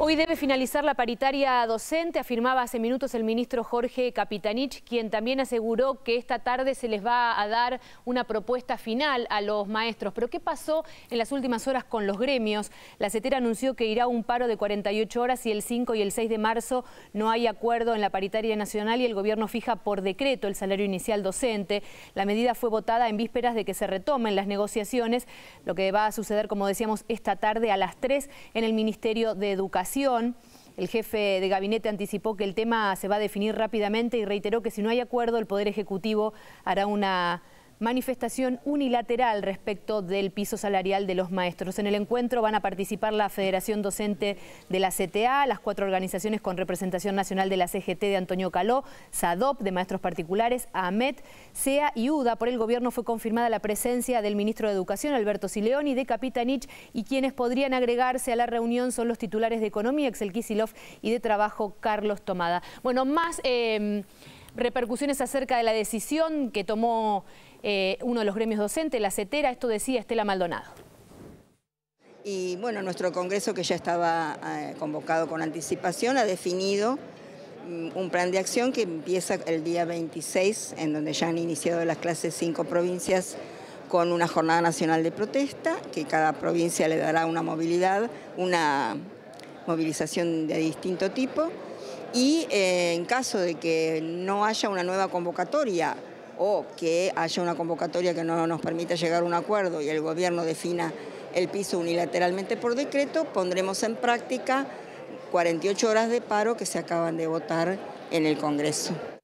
Hoy debe finalizar la paritaria docente, afirmaba hace minutos el ministro Jorge Capitanich, quien también aseguró que esta tarde se les va a dar una propuesta final a los maestros. Pero ¿qué pasó en las últimas horas con los gremios? La CETERA anunció que irá a un paro de 48 horas y el 5 y el 6 de marzo no hay acuerdo en la paritaria nacional y el gobierno fija por decreto el salario inicial docente. La medida fue votada en vísperas de que se retomen las negociaciones, lo que va a suceder, como decíamos, esta tarde a las 3 en el Ministerio de Educación. El jefe de gabinete anticipó que el tema se va a definir rápidamente y reiteró que si no hay acuerdo, el Poder Ejecutivo hará una manifestación unilateral respecto del piso salarial de los maestros. En el encuentro van a participar la Federación Docente de la CTA, las cuatro organizaciones con representación nacional de la CGT de Antonio Caló, SADOP de maestros particulares, AMET, SEA y UDA. Por el gobierno fue confirmada la presencia del ministro de Educación, Alberto y de Capitanich y quienes podrían agregarse a la reunión son los titulares de Economía, Excel Kisilov y de Trabajo, Carlos Tomada. Bueno, más... Eh, repercusiones acerca de la decisión que tomó eh, uno de los gremios docentes, la CETERA, esto decía Estela Maldonado. Y bueno, nuestro Congreso, que ya estaba eh, convocado con anticipación, ha definido mm, un plan de acción que empieza el día 26, en donde ya han iniciado las clases cinco provincias con una jornada nacional de protesta, que cada provincia le dará una movilidad, una movilización de distinto tipo y eh, en caso de que no haya una nueva convocatoria o que haya una convocatoria que no nos permita llegar a un acuerdo y el gobierno defina el piso unilateralmente por decreto, pondremos en práctica 48 horas de paro que se acaban de votar en el Congreso.